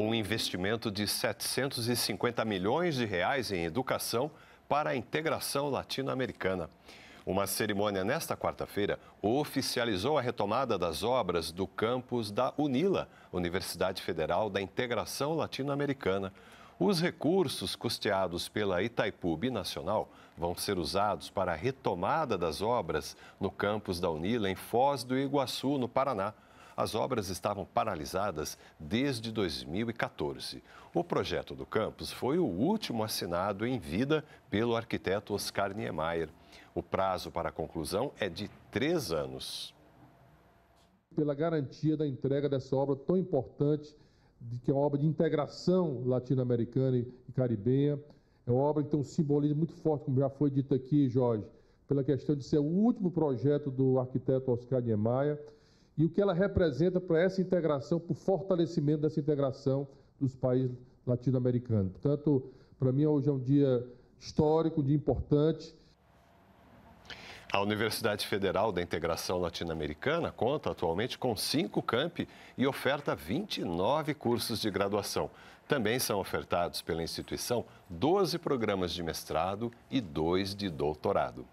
Um investimento de 750 milhões de reais em educação para a integração latino-americana. Uma cerimônia nesta quarta-feira oficializou a retomada das obras do campus da UNILA, Universidade Federal da Integração Latino-Americana. Os recursos custeados pela Itaipu Binacional vão ser usados para a retomada das obras no campus da UNILA em Foz do Iguaçu, no Paraná. As obras estavam paralisadas desde 2014. O projeto do campus foi o último assinado em vida pelo arquiteto Oscar Niemeyer. O prazo para a conclusão é de três anos. Pela garantia da entrega dessa obra tão importante, que é uma obra de integração latino-americana e caribenha, é uma obra que tem um simbolismo muito forte, como já foi dito aqui, Jorge, pela questão de ser o último projeto do arquiteto Oscar Niemeyer e o que ela representa para essa integração, para o fortalecimento dessa integração dos países latino-americanos. Portanto, para mim, hoje é um dia histórico, um dia importante. A Universidade Federal da Integração Latino-Americana conta atualmente com cinco campi e oferta 29 cursos de graduação. Também são ofertados pela instituição 12 programas de mestrado e dois de doutorado.